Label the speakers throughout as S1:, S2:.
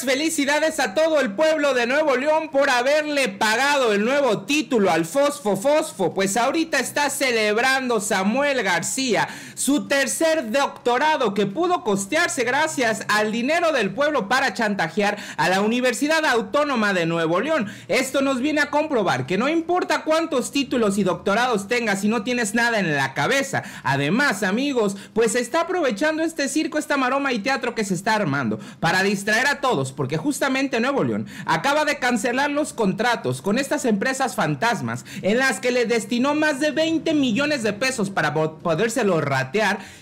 S1: felicidades a todo el pueblo de Nuevo León por haberle pagado el nuevo título al Fosfo Fosfo, pues ahorita está celebrando Samuel García su tercer doctorado que pudo costearse gracias al dinero del pueblo para chantajear a la Universidad Autónoma de Nuevo León. Esto nos viene a comprobar que no importa cuántos títulos y doctorados tengas si no tienes nada en la cabeza. Además, amigos, pues está aprovechando este circo, esta maroma y teatro que se está armando para distraer a todos, porque justamente Nuevo León acaba de cancelar los contratos con estas empresas fantasmas en las que le destinó más de 20 millones de pesos para podérselo ratificar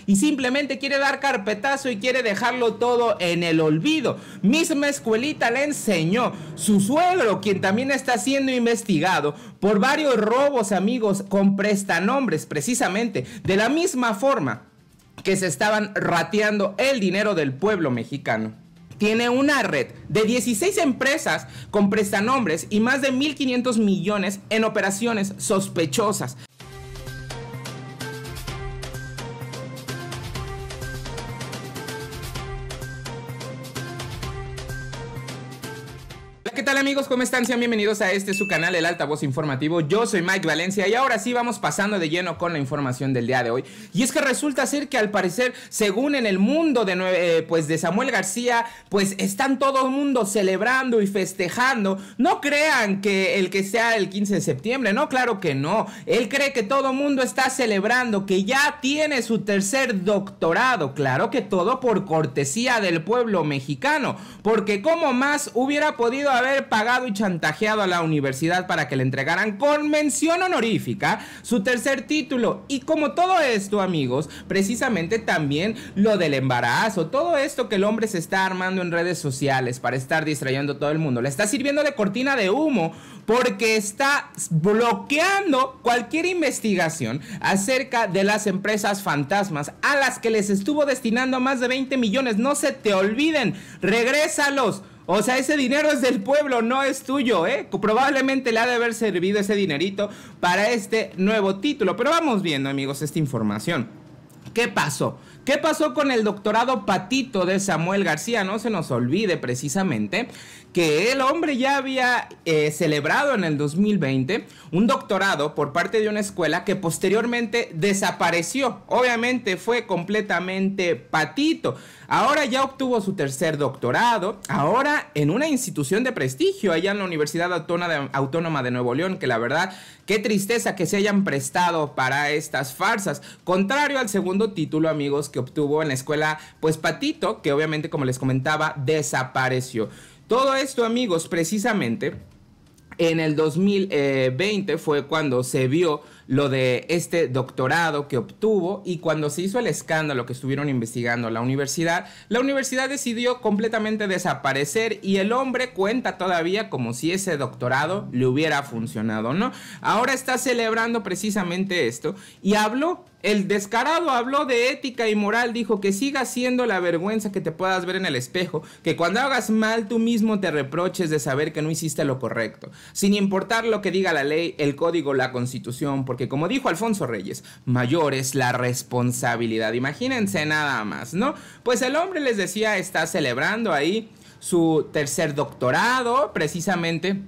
S1: y simplemente quiere dar carpetazo y quiere dejarlo todo en el olvido. Misma escuelita le enseñó. Su suegro, quien también está siendo investigado por varios robos, amigos, con prestanombres, precisamente, de la misma forma que se estaban rateando el dinero del pueblo mexicano tiene una red de 16 empresas con prestanombres y más de 1.500 millones en operaciones sospechosas. ¿qué tal amigos? ¿Cómo están? Sean bienvenidos a este su canal, El Altavoz Informativo. Yo soy Mike Valencia y ahora sí vamos pasando de lleno con la información del día de hoy. Y es que resulta ser que al parecer, según en el mundo de, eh, pues de Samuel García, pues están todo el mundo celebrando y festejando. No crean que el que sea el 15 de septiembre, no, claro que no. Él cree que todo el mundo está celebrando, que ya tiene su tercer doctorado. Claro que todo por cortesía del pueblo mexicano, porque como más hubiera podido haber pagado y chantajeado a la universidad para que le entregaran con mención honorífica su tercer título. Y como todo esto, amigos, precisamente también lo del embarazo, todo esto que el hombre se está armando en redes sociales para estar distrayendo a todo el mundo, le está sirviendo de cortina de humo porque está bloqueando cualquier investigación acerca de las empresas fantasmas a las que les estuvo destinando más de 20 millones. No se te olviden, regrésalos. O sea, ese dinero es del pueblo, no es tuyo, ¿eh? Probablemente le ha de haber servido ese dinerito para este nuevo título. Pero vamos viendo, amigos, esta información. ¿Qué pasó? ¿Qué pasó con el doctorado patito de Samuel García? No se nos olvide precisamente que el hombre ya había eh, celebrado en el 2020 un doctorado por parte de una escuela que posteriormente desapareció. Obviamente fue completamente patito. Ahora ya obtuvo su tercer doctorado, ahora en una institución de prestigio allá en la Universidad Autónoma de Nuevo León, que la verdad, qué tristeza que se hayan prestado para estas farsas. Contrario al segundo título, amigos, que obtuvo en la escuela, pues Patito, que obviamente como les comentaba, desapareció. Todo esto amigos, precisamente en el 2020 eh, fue cuando se vio lo de este doctorado que obtuvo y cuando se hizo el escándalo que estuvieron investigando la universidad, la universidad decidió completamente desaparecer y el hombre cuenta todavía como si ese doctorado le hubiera funcionado, ¿no? Ahora está celebrando precisamente esto y habló el descarado habló de ética y moral, dijo que siga siendo la vergüenza que te puedas ver en el espejo, que cuando hagas mal tú mismo te reproches de saber que no hiciste lo correcto, sin importar lo que diga la ley, el código, la constitución, porque que como dijo Alfonso Reyes, mayor es la responsabilidad. Imagínense nada más, ¿no? Pues el hombre les decía está celebrando ahí su tercer doctorado, precisamente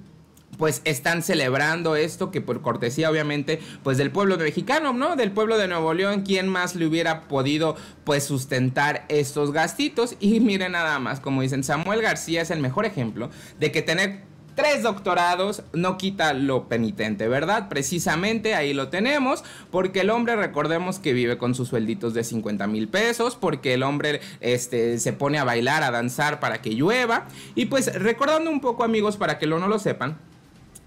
S1: pues están celebrando esto que por cortesía obviamente pues del pueblo mexicano, ¿no? Del pueblo de Nuevo León, ¿quién más le hubiera podido pues sustentar estos gastitos? Y miren nada más, como dicen, Samuel García es el mejor ejemplo de que tener tres doctorados no quita lo penitente, ¿verdad? Precisamente ahí lo tenemos, porque el hombre, recordemos que vive con sus suelditos de 50 mil pesos, porque el hombre este, se pone a bailar, a danzar para que llueva. Y pues recordando un poco amigos, para que lo no lo sepan,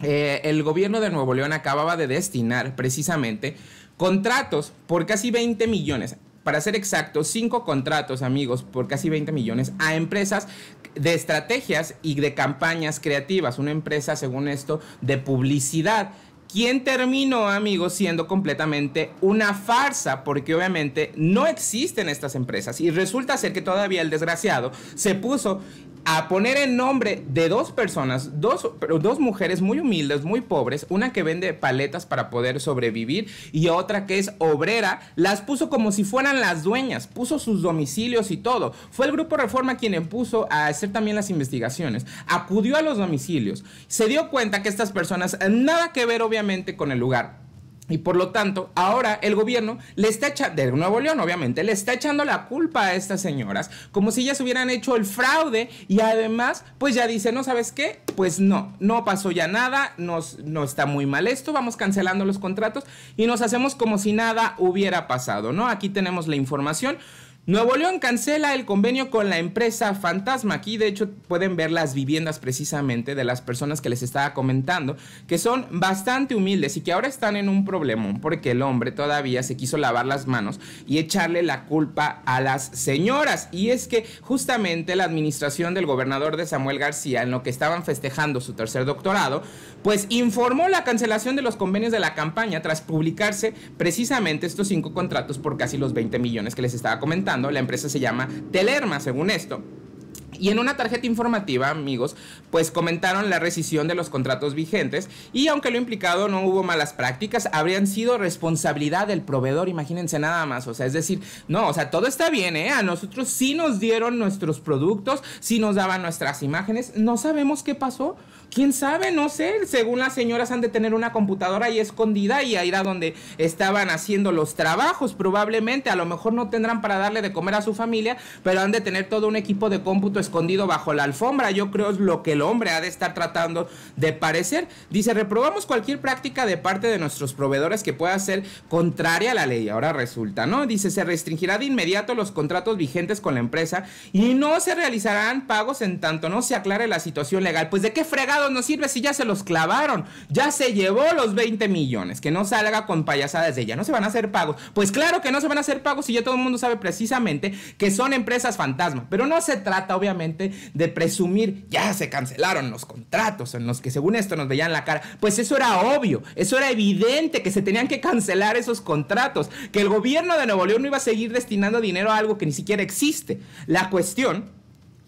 S1: eh, el gobierno de Nuevo León acababa de destinar precisamente contratos por casi 20 millones para ser exactos, cinco contratos, amigos, por casi 20 millones a empresas de estrategias y de campañas creativas. Una empresa, según esto, de publicidad. ¿Quién terminó, amigos, siendo completamente una farsa, porque obviamente no existen estas empresas. Y resulta ser que todavía el desgraciado se puso a poner en nombre de dos personas, dos, dos mujeres muy humildes, muy pobres, una que vende paletas para poder sobrevivir y otra que es obrera, las puso como si fueran las dueñas, puso sus domicilios y todo. Fue el Grupo Reforma quien impuso a hacer también las investigaciones, acudió a los domicilios, se dio cuenta que estas personas, nada que ver obviamente con el lugar, y por lo tanto, ahora el gobierno le está echando, de Nuevo León obviamente, le está echando la culpa a estas señoras, como si ellas hubieran hecho el fraude y además, pues ya dice, no sabes qué, pues no, no pasó ya nada, nos, no está muy mal esto, vamos cancelando los contratos y nos hacemos como si nada hubiera pasado, ¿no? Aquí tenemos la información. Nuevo León cancela el convenio con la empresa Fantasma. Aquí de hecho pueden ver las viviendas precisamente de las personas que les estaba comentando, que son bastante humildes y que ahora están en un problema, porque el hombre todavía se quiso lavar las manos y echarle la culpa a las señoras. Y es que justamente la administración del gobernador de Samuel García, en lo que estaban festejando su tercer doctorado, pues informó la cancelación de los convenios de la campaña tras publicarse precisamente estos cinco contratos por casi los 20 millones que les estaba comentando la empresa se llama Telerma, según esto. Y en una tarjeta informativa, amigos, pues comentaron la rescisión de los contratos vigentes y aunque lo implicado no hubo malas prácticas, habrían sido responsabilidad del proveedor, imagínense nada más, o sea, es decir, no, o sea, todo está bien, ¿eh? A nosotros sí nos dieron nuestros productos, sí nos daban nuestras imágenes, no sabemos qué pasó, quién sabe, no sé, según las señoras han de tener una computadora ahí escondida y ahí era donde estaban haciendo los trabajos, probablemente, a lo mejor no tendrán para darle de comer a su familia, pero han de tener todo un equipo de cómputo escondido bajo la alfombra, yo creo es lo que el hombre ha de estar tratando de parecer. Dice, reprobamos cualquier práctica de parte de nuestros proveedores que pueda ser contraria a la ley, ahora resulta, ¿no? Dice, se restringirá de inmediato los contratos vigentes con la empresa y no se realizarán pagos en tanto no se aclare la situación legal. Pues de qué frega no sirve si ya se los clavaron? Ya se llevó los 20 millones. Que no salga con payasadas de ella. No se van a hacer pagos. Pues claro que no se van a hacer pagos si ya todo el mundo sabe precisamente que son empresas fantasma. Pero no se trata, obviamente, de presumir. Ya se cancelaron los contratos en los que según esto nos veían la cara. Pues eso era obvio. Eso era evidente que se tenían que cancelar esos contratos. Que el gobierno de Nuevo León no iba a seguir destinando dinero a algo que ni siquiera existe. La cuestión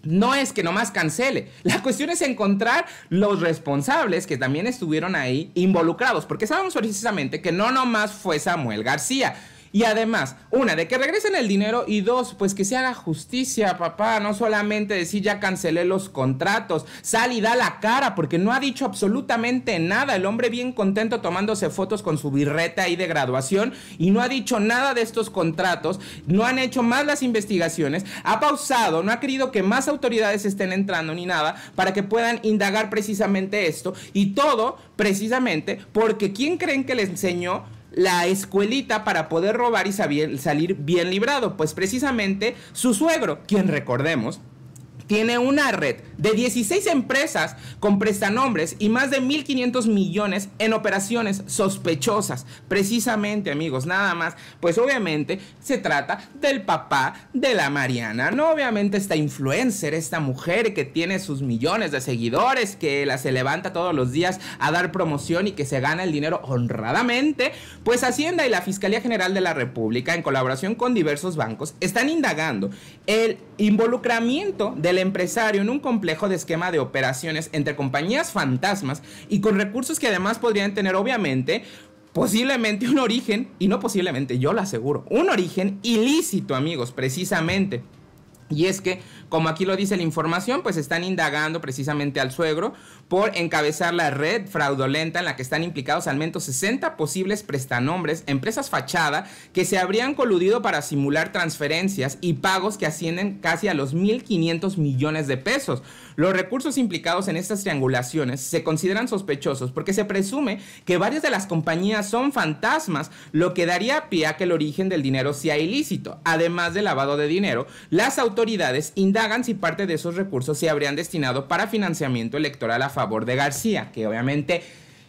S1: no es que nomás cancele. La cuestión es encontrar los responsables que también estuvieron ahí involucrados, porque sabemos precisamente que no nomás fue Samuel García. Y además, una, de que regresen el dinero y dos, pues que se haga justicia, papá. No solamente decir ya cancelé los contratos, sal y da la cara, porque no ha dicho absolutamente nada. El hombre bien contento tomándose fotos con su birreta ahí de graduación y no ha dicho nada de estos contratos, no han hecho más las investigaciones, ha pausado, no ha querido que más autoridades estén entrando ni nada para que puedan indagar precisamente esto y todo precisamente porque ¿quién creen que le enseñó? la escuelita para poder robar y salir bien librado, pues precisamente su suegro, quien recordemos, tiene una red de 16 empresas con prestanombres y más de 1.500 millones en operaciones sospechosas. Precisamente, amigos, nada más. Pues obviamente se trata del papá de la Mariana, ¿no? Obviamente esta influencer, esta mujer que tiene sus millones de seguidores, que la se levanta todos los días a dar promoción y que se gana el dinero honradamente, pues Hacienda y la Fiscalía General de la República, en colaboración con diversos bancos, están indagando el involucramiento del empresario en un complejo de esquema de operaciones entre compañías fantasmas y con recursos que además podrían tener obviamente posiblemente un origen, y no posiblemente, yo lo aseguro, un origen ilícito amigos, precisamente. Y es que, como aquí lo dice la información, pues están indagando precisamente al suegro por encabezar la red fraudulenta en la que están implicados al menos 60 posibles prestanombres, empresas fachada, que se habrían coludido para simular transferencias y pagos que ascienden casi a los 1.500 millones de pesos. Los recursos implicados en estas triangulaciones se consideran sospechosos porque se presume que varias de las compañías son fantasmas, lo que daría pie a que el origen del dinero sea ilícito. Además de lavado de dinero, las autoridades indagan si parte de esos recursos se habrían destinado para financiamiento electoral a favor de García, que obviamente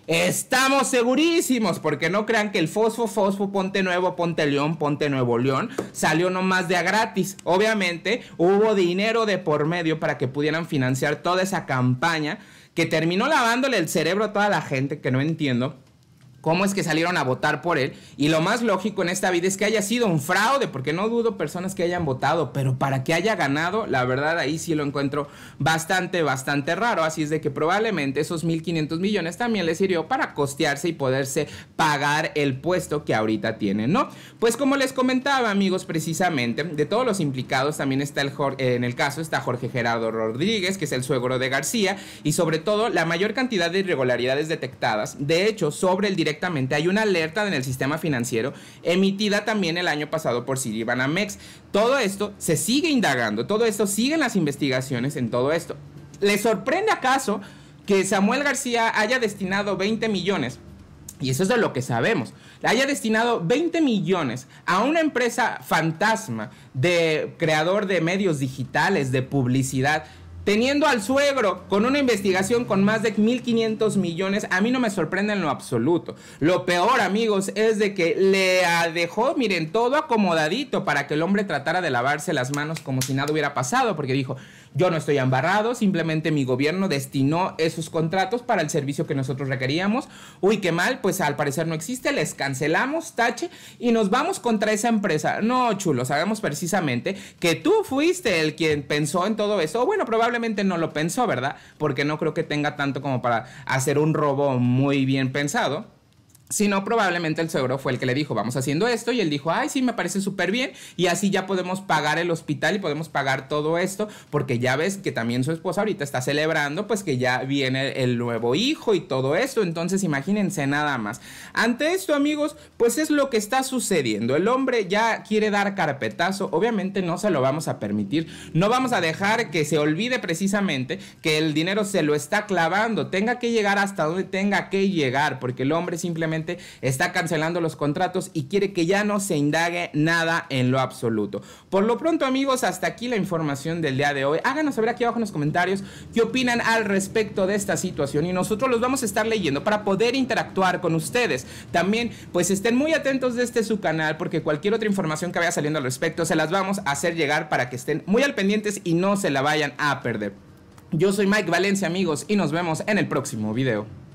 S1: estamos segurísimos, porque no crean que el Fosfo, Fosfo, Ponte Nuevo, Ponte León, Ponte Nuevo León salió nomás de a gratis. Obviamente hubo dinero de por medio para que pudieran financiar toda esa campaña que terminó lavándole el cerebro a toda la gente, que no entiendo cómo es que salieron a votar por él. Y lo más lógico en esta vida es que haya sido un fraude, porque no dudo personas que hayan votado, pero para que haya ganado, la verdad ahí sí lo encuentro bastante, bastante raro. Así es de que probablemente esos 1.500 millones también le sirvió para costearse y poderse pagar el puesto que ahorita tiene ¿no? Pues como les comentaba, amigos, precisamente, de todos los implicados también está el en el caso está Jorge Gerardo Rodríguez, que es el suegro de García, y sobre todo la mayor cantidad de irregularidades detectadas. De hecho, sobre el director hay una alerta en el sistema financiero emitida también el año pasado por Citibanamex. Todo esto se sigue indagando, todo esto siguen las investigaciones en todo esto. ¿Le sorprende acaso que Samuel García haya destinado 20 millones? Y eso es de lo que sabemos. Haya destinado 20 millones a una empresa fantasma de creador de medios digitales, de publicidad, teniendo al suegro con una investigación con más de 1.500 millones, a mí no me sorprende en lo absoluto. Lo peor, amigos, es de que le dejó, miren, todo acomodadito para que el hombre tratara de lavarse las manos como si nada hubiera pasado, porque dijo, yo no estoy embarrado, simplemente mi gobierno destinó esos contratos para el servicio que nosotros requeríamos. Uy, qué mal, pues al parecer no existe, les cancelamos, tache, y nos vamos contra esa empresa. No, chulo, sabemos precisamente que tú fuiste el quien pensó en todo eso. Bueno, probablemente no lo pensó, ¿verdad? Porque no creo que tenga tanto como para hacer un robo muy bien pensado si no, probablemente el suegro fue el que le dijo, vamos haciendo esto, y él dijo, ay, sí, me parece súper bien, y así ya podemos pagar el hospital y podemos pagar todo esto, porque ya ves que también su esposa ahorita está celebrando, pues que ya viene el nuevo hijo y todo esto, entonces imagínense nada más. Ante esto, amigos, pues es lo que está sucediendo. El hombre ya quiere dar carpetazo, obviamente no se lo vamos a permitir, no vamos a dejar que se olvide precisamente que el dinero se lo está clavando, tenga que llegar hasta donde tenga que llegar, porque el hombre simplemente está cancelando los contratos y quiere que ya no se indague nada en lo absoluto. Por lo pronto, amigos, hasta aquí la información del día de hoy. Háganos saber aquí abajo en los comentarios qué opinan al respecto de esta situación y nosotros los vamos a estar leyendo para poder interactuar con ustedes. También, pues estén muy atentos de este su canal porque cualquier otra información que vaya saliendo al respecto se las vamos a hacer llegar para que estén muy al pendientes y no se la vayan a perder. Yo soy Mike Valencia amigos y nos vemos en el próximo video.